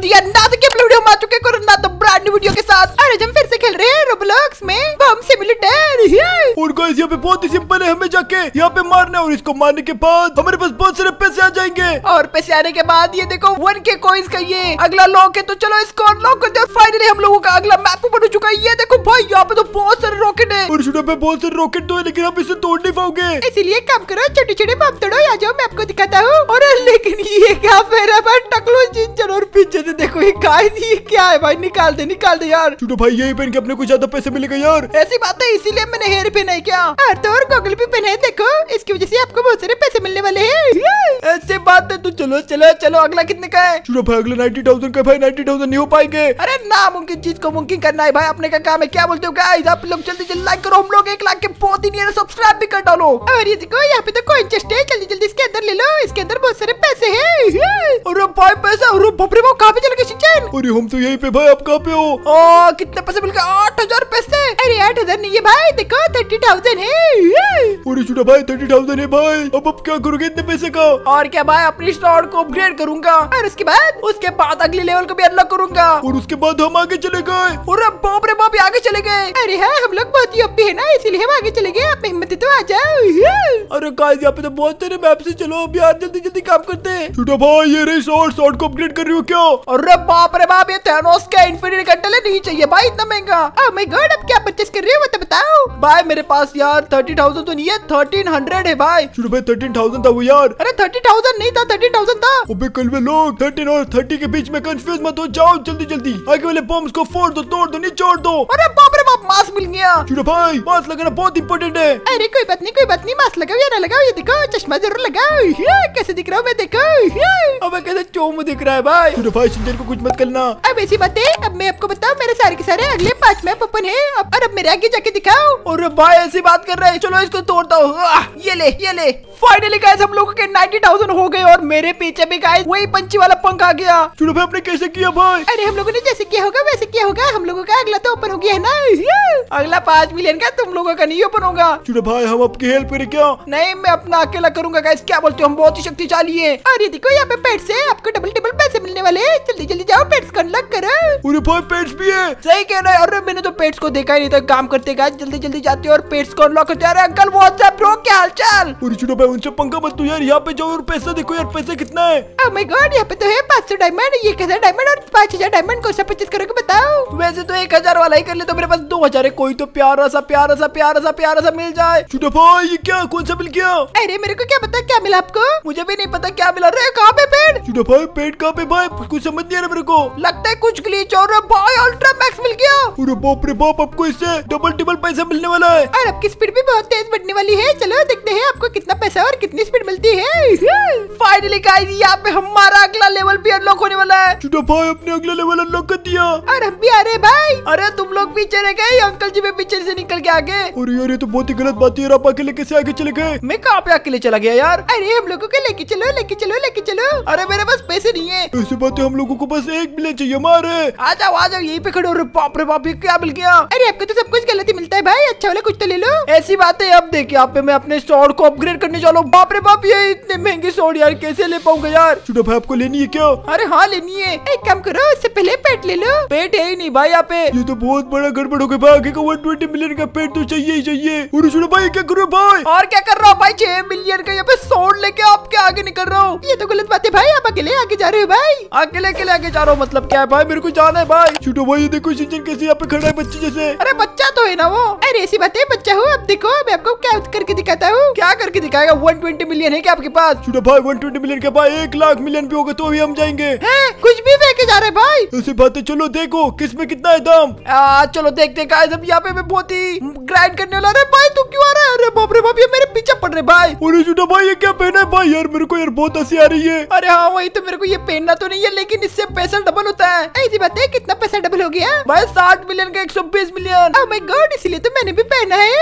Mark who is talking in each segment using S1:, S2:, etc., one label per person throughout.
S1: तो दिया नाथ के ब्लूडियो मार चुके करो नाथ तो ब्रांड न्यू वीडियो के साथ अरे हम फिर से खेल रहे हैं रोब्लॉक्स में बम सिमुलेटर और गाइस यहाँ पे बहुत ही सिंपल है हमें जाके यहाँ पे मारना है और इसको मारने के बाद हमारे पास बहुत सारे पैसे आ जाएंगे और पैसे आने के बाद ये देखो वन के कोइंस का ये अगला लॉक है तो चलो इसको अनलॉक करते हैं फाइनली हम लोगों का अगला मैप बन चुका है ये देखो भाई यहाँ पे तो बहुत सारे रॉकेट है और छोटे पे बहुत सारे रॉकेट तो है लेकिन आप इसे तोड़ नहीं पाओगे इसीलिए काम करो छोटे छोटे बम तोड़ो या जाओ मैं आपको दिखाता हूँ और लेकिन ये क्या मेरा टकलो जिंजर और पीछे से देखो ये गाय ये क्या है भाई निकाल बातें निकाल दे यार छोटो भाई यही पहन के अपने को ज्यादा पैसे मिलेगा यार ऐसी बात है इसीलिए मैंने हेयर पहना नहीं किया और तो और गोगल भी पहने देखो इसकी वजह से आपको बहुत सारे पैसे मिलने वाले है ऐसे बात है तो चलो चलो चलो अगला कितने का है छोटो भाई अगले नाइन्टी थाउजेंड का भाई नाइन्टी थाउजेंड नहीं हो पाएंगे अरे नामुमकिन चीज को मुमकिन करना है भाई अपने का काम है क्या बोलते हो गाइस आप लोग जल्दी जल्दी लाइक करो हम लोग एक लाख के बहुत ही नियर सब्सक्राइब भी कर डालो और ये देखो यहाँ पे तो कोई चेस्ट है जल्दी जल्दी इसके अंदर ले लो इसके अंदर बहुत सारे पैसे है अरे भाई पैसा अरे बबरे वो कहाँ पे चल गए सिंचन अरे हम तो यही पे भाई आप कहाँ हो कितने पैसे मिल गए आठ हजार नहीं है भाई देखो थर्टी थाउजेंड है अरे छोटा भाई थर्टी थाउजेंड है भाई अब अब क्या करोगे इतने पैसे का और क्या भाई अपनी स्टोर को अपग्रेड करूंगा और उसके बाद उसके बाद अगले लेवल को भी अनलॉक करूंगा और उसके बाद हम आगे चले गए और अब बाप रे बाप आगे चले गए अरे हाँ हम लोग बहुत ही अभी है ना इसीलिए हम आगे चले गए आप हिम्मत तो आ जाओ अरे गाइस यहाँ पे तो बहुत सारे मैप से चलो अभी यार जल्दी जल्दी काम करते हैं छोटा भाई ये रही शॉर्ट को अपग्रेड कर रही हो क्या अरे बाप रे बाप ये थेनोस का इन्फिनिटी कंट्रोलर नहीं चाहिए भाई इतना महंगा ओह माय गॉड अब क्या परचेस कर रहे हो तो बताओ भाई मेरे पास यार थर्टी थाउजेंड तो नहीं है थर्टीन हंड्रेड है भाई छोटू भाई थर्टीन थाउजेंड था वो यार अरे थर्टी थाउजेंड नहीं था थर्टीन थाउजेंड था अबे कल में लोग थर्टीन और थर्टी के बीच में कंफ्यूज मत हो जाओ जल्दी जल्दी आगे वाले बॉम्ब को फोड़ दो तोड़ दो नहीं छोड़ दो अरे बाप रे बाप मास्क मिल गया छोटू भाई मास्क लगाना बहुत इंपॉर्टेंट है अरे कोई बात नहीं कोई बात नहीं मास्क लगाओ या ना लगाओ ये देखो चश्मा जरूर लगाओ कैसे दिख रहा हूँ मैं देखो अब कैसे चोम दिख रहा है भाई छोटू भाई सिंजन को कुछ मत करना अब ऐसी बात है अब मैं आपको बताऊँ मेरे सारे के सारे अगले पाँच में अपन है और अब मेरे आगे करके दिखाओ और भाई ऐसी बात कर रहे हैं चलो इसको तोड़ता हूँ ये ले ये ले फाइनली गाइस हम लोगों के 90,000 हो गए और मेरे पीछे भी गाइस वही पंची वाला पंख आ गया चलो भाई आपने कैसे किया भाई अरे हम लोगों ने जैसे किया होगा वैसे किया होगा हम लोगों का अगला तो ओपन हो गया है ना अगला पाँच मिलियन का तुम लोगों का नहीं ओपन होगा चलो भाई हम आपकी हेल्प करें क्या नहीं मैं अपना अकेला करूंगा गाइस क्या बोलते हो हम बहुत ही शक्तिशाली है अरे देखो यहाँ पे पेट है आपको डबल डबल पैसे मिलने वाले जल्दी जल्दी जाओ पेट्स को अनलॉक करो अरे भाई पेट्स भी है सही कह रहे है अरे मैंने तो पेट्स को देखा ही नहीं था काम करते करते गाइस जल्दी जल्दी जाते हैं और पेट्स को अनलॉक होते हैं अरे अंकल व्हाट्सएप ब्रो क्या हालचाल और छोटो भाई उनसे पंखा मत तू यार यहाँ पे जाओ और पैसा देखो यार पैसा कितना है ओह माय गॉड यहाँ पे तो है पाँच सौ डायमंड ये हजार डायमंड और पाँच हजार डायमंड कौन सा परचेज करोगे बताओ वैसे तो एक हजार वाला ही कर ले तो मेरे पास दो हजार है कोई तो प्यारा सा प्यारा सा प्यारा सा प्यारा सा मिल जाए छोटो भाई ये क्या कौन सा मिल गया अरे मेरे को क्या पता क्या मिला आपको मुझे भी नहीं पता क्या मिला रहे कहाँ पे पेड़ छोटो भाई पेट कहाँ पे भाई कुछ समझ नहीं आ रहा मेरे को लगता है कुछ ग्लीच और भाई अल्ट्रा मैक्स मिल गया अरे बाप रे बाप आपको इससे डबल डबल पैसा मिलने वाला है और आपकी स्पीड भी बहुत तेज बढ़ने वाली है चलो देखते हैं आपको कितना पैसा और कितनी स्पीड मिलती है फाइनली गाइस यहाँ पे हमारा अगला लेवल भी अनलॉक होने वाला है छोटा भाई अपने अगला लेवल अनलॉक कर दिया और हम भी आ रहे भाई अरे तुम लोग पीछे रह गए अंकल जी भी पीछे से निकल के आगे और यार ये तो बहुत ही गलत बात है आप अकेले कैसे आगे चले गए मैं कहाँ पे अकेले चला गया यार अरे हम लोगो को लेके चलो लेके चलो लेके चलो अरे मेरे पास पैसे नहीं है ऐसी बात हम लोगो को बस एक मिले चाहिए हमारे आ जाओ आ जाओ यही पे खड़े हो रहे बाप रे बाप क्या मिल गया अरे आपको तो सब कुछ गलत गलती मिलता है भाई अच्छा वाला कुछ तो ले लो ऐसी बात है अब देखिए आप पे मैं अपने शॉर्ट को अपग्रेड करने जा रहा बाप रे बाप ये इतने महंगे शॉर्ट यार कैसे ले पाऊंगा यार छोटा भाई आपको लेनी है क्या अरे हाँ लेनी है एक काम करो उससे पहले पेट ले लो पेट है ही नहीं भाई यहाँ पे ये तो बहुत बड़ा गड़बड़ हो गया भाई वन ट्वेंटी मिलियन का पेट तो चाहिए ही चाहिए और छोटा भाई क्या करो भाई और क्या कर रहा हूँ भाई छह मिलियन का यहाँ पे शॉर्ट लेके आपके आगे निकल रहा हूँ ये तो गलत बात है भाई आप अकेले आगे जा रहे हो भाई अकेले अकेले आगे जा रहा हूँ मतलब क्या है भाई मेरे को जाना है भाई छोटो भाई देखो सिंचन कैसे यहाँ पे खड़ा है बच्चे जैसे अरे बच्चा तो हुए ना वो अरे ऐसी बातें बच्चा हूँ अब देखो मैं आपको क्या करके दिखाता हूँ क्या करके दिखाएगा वन ट्वेंटी मिलियन है क्या आपके पास छोटा भाई वन ट्वेंटी मिलियन के पास एक लाख मिलियन भी होगा तो भी हम जाएंगे कुछ भी फेंके जा रहे भाई ऐसी बात है चलो देखो किस में कितना है दम आ, चलो देखते सब यहाँ पे बहुत ही ग्राइंड करने वाला अरे भाई तू क्यों आ रहा है अरे बाप रे बाप ये मेरे पीछे पड़ रहे भाई अरे छोटा भाई ये क्या पहना है भाई यार मेरे को यार बहुत हंसी आ रही है अरे हाँ वही तो मेरे को ये पहनना तो नहीं है लेकिन इससे पैसा डबल होता है ऐसी बात है कितना पैसा डबल हो गया भाई साठ मिलियन का एक सौ बीस मिलियन oh इसीलिए तो मैंने भी पहना है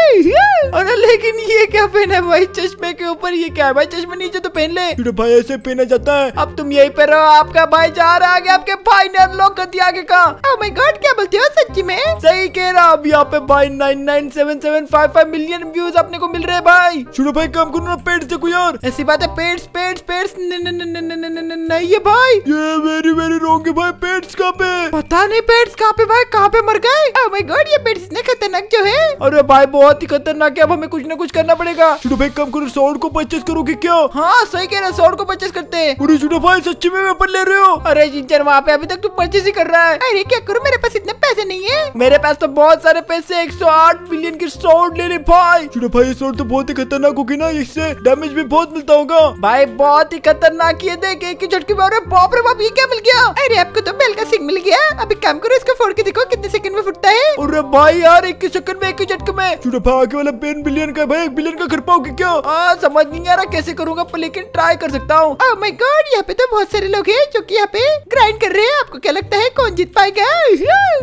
S1: अरे लेकिन ये क्या पहना है भाई चश्मे के ऊपर ये क्या है भाई चश्मे नीचे तो पहन ले भाई ऐसे पहना जाता है अब तुम यही पे रहो आपका भाई जा रहा है आपके भाई ने अनलॉक कर दिया आगे का oh God, क्या बोलते हो सच्ची में सही कह रहा अब यहाँ पे भाई nine nine seven seven five five million views अपने को मिल रहे भाई छोड़ो भाई काम करो ना पेड़ से कोई और ऐसी बात है पेड़ पेड़ पेड़ नहीं है भाई ये वेरी वेरी रॉन्ग है भाई पेड़ कहाँ पे पता नहीं पेड़ कहाँ पे भाई कहाँ पे मर गए माय oh गॉड ये पेड़ इतने खतरनाक जो है अरे भाई बहुत ही खतरनाक है अब हमें कुछ कुछ ना कुछ करना पड़ेगा छोटू भाई कम करो सौर को परचेस करोगे क्या हाँ सही कह रहे सौर को परचेस करते हैं सच्ची में वेपन ले रहे हो अरे जिंचर वहाँ पे अभी तक तू परचेस ही कर रहा है अरे क्या करूँ मेरे पास इतने पैसे नहीं है मेरे पास तो बहुत सारे पैसे एक सौ आठ मिलियन के सौर ले रहे भाई छोटू भाई सौर तो बहुत ही खतरनाक होगी ना इससे डैमेज भी बहुत मिलता होगा भाई बहुत ही खतरनाक ये देख एक झटके में अरे बाप रे बाप ये क्या मिल गया अरे आपको तो बेल का सिंह मिल गया अभी काम करो इसको फोड़ के देखो कितने सेकंड में फुटता है अरे भाई यार एक सेकंड में एक झटके में छोटा भाई आगे वाला बेन बिलियन क्या भाई बिलियन का कर पाओगे क्या आ, समझ नहीं आ रहा कैसे करूंगा लेकिन ट्राई कर सकता हूँ माय oh गॉड यहाँ पे तो बहुत सारे लोग हैं जो कि यहाँ पे ग्राइंड कर रहे हैं आपको क्या लगता है कौन जीत पाएगा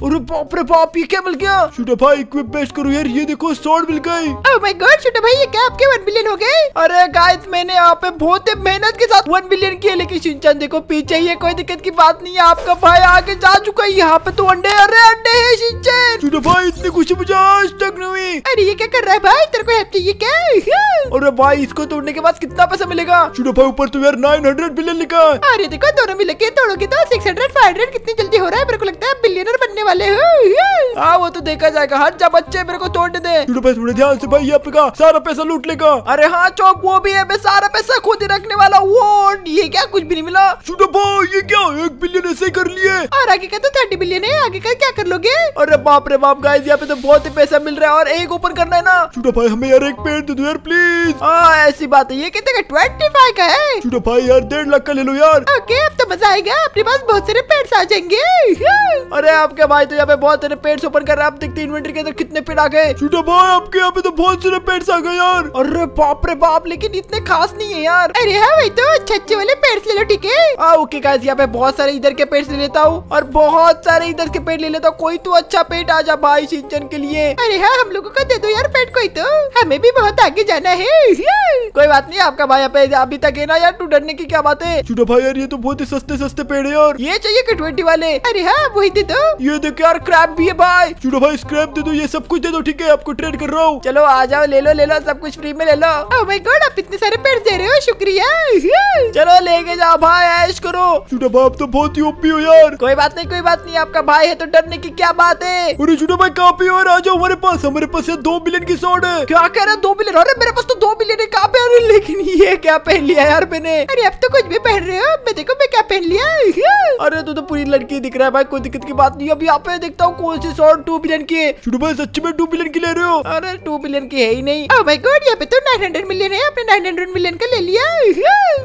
S1: अरे बाप ये क्या मिल गया छोटा भाई इक्विप बेस्ट करो यार ये देखो सोड मिल गई ओह माय गॉड छोटा भाई ये क्या आपके वन बिलियन हो गए अरे गाइस मैंने यहाँ पे बहुत ही मेहनत के साथ वन बिलियन किया लेकिन सिंचन देखो पीछे ही है कोई दिक्कत की बात नहीं है आपका भाई आगे जा चुका है यहाँ पे तो अंडे अरे अंडे है सिंचन छोटा भाई इतनी खुशी मुझे आज तक नहीं हुई अरे ये क्या कर रहा है भाई तेरे को स्टेप ये क्या है हाँ। अरे भाई इसको तोड़ने के बाद कितना पैसा मिलेगा चुनो भाई ऊपर तो यार नाइन हंड्रेड बिलियन लिखा है अरे देखो दोनों मिल के तोड़ोगे तो सिक्स हंड्रेड फाइव हंड्रेड कितनी जल्दी हो रहा है मेरे को लगता है बिलियनर बनने वाले हो हाँ।, हाँ वो तो देखा जाएगा हर हाँ, जा बच्चे मेरे को तोड़ने दे चुनो भाई थोड़े ध्यान से भाई आपका सारा पैसा लूट लेगा अरे हाँ चौक वो भी है मैं सारा पैसा खुद ही रखने वाला वो ये क्या कुछ भी नहीं मिला चुनो भाई ये क्या एक बिलियन ऐसे कर लिए और आगे का तो थर्टी बिलियन है आगे का क्या कर लोगे अरे बाप रे बाप गाइस यहाँ पे तो बहुत ही पैसा मिल रहा है और एक ओपन करना है ना चुनो भाई हमें यार एक पेड़ दे दो यार प्लीज ओ, ऐसी बात है ये कितने का ट्वेंटी फाइव का है छोटो भाई यार डेढ़ लाख का ले लो यार ओके अब तो मजा आएगा अपने पास बहुत सारे पेड़ आ जाएंगे अरे आपके भाई तो यहाँ पे बहुत सारे पेड़ ओपन कर रहे आप देखते इन्वेंटरी के अंदर कितने पेड़ आ गए छोटो भाई आपके यहाँ पे तो बहुत सारे पेड़ आ गए यार अरे बाप रे बाप लेकिन इतने खास नहीं है यार अरे हाँ भाई तो अच्छे अच्छे वाले पेड़ ले लो ठीक है ओके गाइस यहाँ पे बहुत सारे इधर के पेड़ ले लेता हूँ और बहुत सारे इधर के पेड़ ले लेता हूँ कोई तो अच्छा पेड़ आ जा भाई सिंचन के लिए अरे हाँ हम लोगों का दे दो यार पेड़ कोई तो हमें भी बहुत आगे जाना है कोई बात नहीं आपका भाई पे अभी तक है ना यार तू डरने की क्या बात है छोटा भाई यार ये तो बहुत ही सस्ते सस्ते पेड़ है और ये चाहिए कटवेटी वाले अरे हाँ वही दे दो ये देखो यार क्रैप भी है भाई छोटा भाई स्क्रैप दे दो ये सब कुछ दे दो ठीक है आपको ट्रेड कर रहा हूँ चलो आ जाओ ले लो ले लो सब कुछ फ्री में ले लो भाई oh गोड आप इतने सारे पेड़ दे रहे हो शुक्रिया चलो लेके जाओ भाई ऐश करो छोटा भाई आप तो बहुत ही ओपी हो यार कोई बात नहीं कोई बात नहीं आपका भाई है तो डरने की क्या बात है अरे छोटा भाई काफी हो आ जाओ हमारे पास हमारे पास दो मिलियन की सोड है क्या क्या कह रहा है दो बिलियन अरे मेरे पास तो दो बिलियन ये क्या पहन लिया यार मैंने अरे अब तो कुछ भी पहन रहे हो मैं देखो मैं क्या पहन लिया अरे तू तो पूरी लड़की दिख रहा है भाई कोई दिक्कत की बात नहीं अभी आप देखता हूँ कौन सी शॉर्ट टू बिलियन की छोटू सच्ची में टू बिलियन की ले रहे हो अरे टू बिलियन की है ही नहीं अब oh माय यहाँ पे तो नाइन हंड्रेड मिलियन है आपने नाइन हंड्रेड मिलियन का ले लिया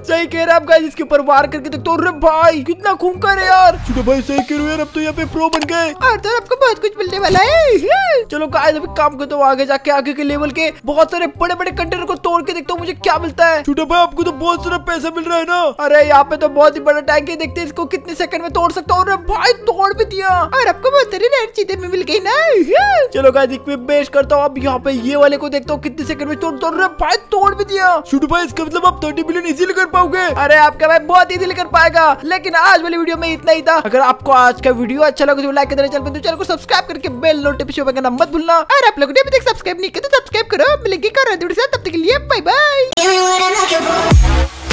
S1: सही कह रहे आप गाइस इसके ऊपर वार करके देखते अरे भाई कितना कर रहे यार छोटू भाई सही कह रहे हो यार अब तो यहाँ पे प्रो बन गए और तो आपको बहुत कुछ मिलने वाला है चलो गाइस अभी काम करते दो आगे जाके आगे के लेवल के बहुत सारे बड़े बड़े कंटेनर को तोड़ के देखता हूँ मुझे क्या मिलता है छोटा भाई आपको तो बहुत सारा पैसा मिल रहा है ना अरे यहाँ पे तो बहुत ही बड़ा टैंक है देखते इसको कितने सेकंड में तोड़ सकता हूँ भाई तोड़ भी दिया और आपको बेहतरीन चीजें भी मिल गई ना चलो गाइस इक्विप पेश करता हूँ अब यहाँ पे ये वाले को देखता हूँ कितने सेकंड में तोड़ तोड़ रहा भाई तोड़ भी दिया छोटू भाई इसका मतलब आप थर्टी मिलियन इजीली कर पाओगे अरे आपका भाई बहुत इजीली कर पाएगा लेकिन आज वाली वीडियो में इतना ही था अगर आपको आज का वीडियो अच्छा लगा तो लाइक करना चैनल तो चैनल को सब्सक्राइब करके बेल नोटिफिकेशन करना मत भूलना और आप लोग सब्सक्राइब नहीं किया तो सब्सक्राइब करो मिलेंगे करो तब तक के लिए बाय बाय like a